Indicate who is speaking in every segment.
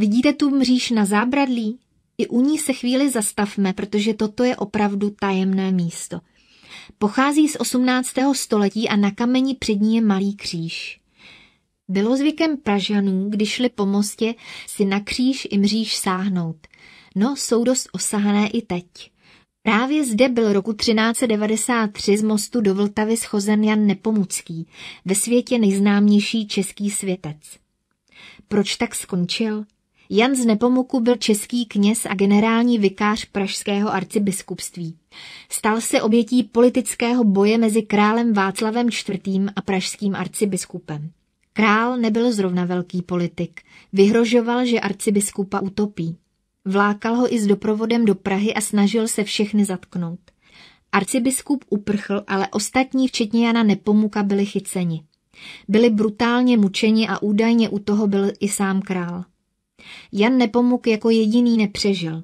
Speaker 1: Vidíte tu mříž na zábradlí? I u ní se chvíli zastavme, protože toto je opravdu tajemné místo. Pochází z 18. století a na kameni před ní je malý kříž. Bylo zvykem Pražanů, když šli po mostě, si na kříž i mříž sáhnout. No, jsou dost osahané i teď. Právě zde byl roku 1393 z mostu do Vltavy schozen Jan Nepomucký, ve světě nejznámější český světec. Proč tak skončil? Jan z Nepomuku byl český kněz a generální vikář pražského arcibiskupství. Stal se obětí politického boje mezi králem Václavem IV. a pražským arcibiskupem. Král nebyl zrovna velký politik. Vyhrožoval, že arcibiskupa utopí. Vlákal ho i s doprovodem do Prahy a snažil se všechny zatknout. Arcibiskup uprchl, ale ostatní, včetně Jana Nepomuka, byli chyceni. Byli brutálně mučeni a údajně u toho byl i sám král. Jan Nepomuk jako jediný nepřežil.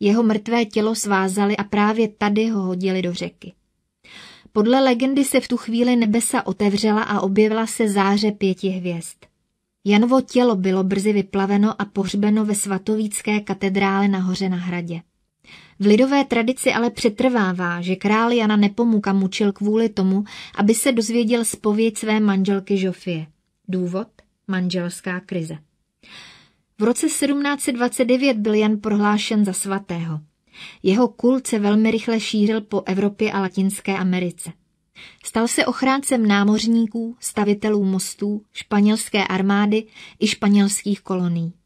Speaker 1: Jeho mrtvé tělo svázali a právě tady ho hodili do řeky. Podle legendy se v tu chvíli nebesa otevřela a objevila se záře pěti hvězd. Janovo tělo bylo brzy vyplaveno a pohřbeno ve svatovícké katedrále na hoře na hradě. V lidové tradici ale přetrvává, že král Jana Nepomuka mučil kvůli tomu, aby se dozvěděl spověď své manželky Žofie. Důvod? Manželská krize. V roce 1729 byl Jan prohlášen za svatého. Jeho kult se velmi rychle šířil po Evropě a Latinské Americe. Stal se ochráncem námořníků, stavitelů mostů, španělské armády i španělských kolonií.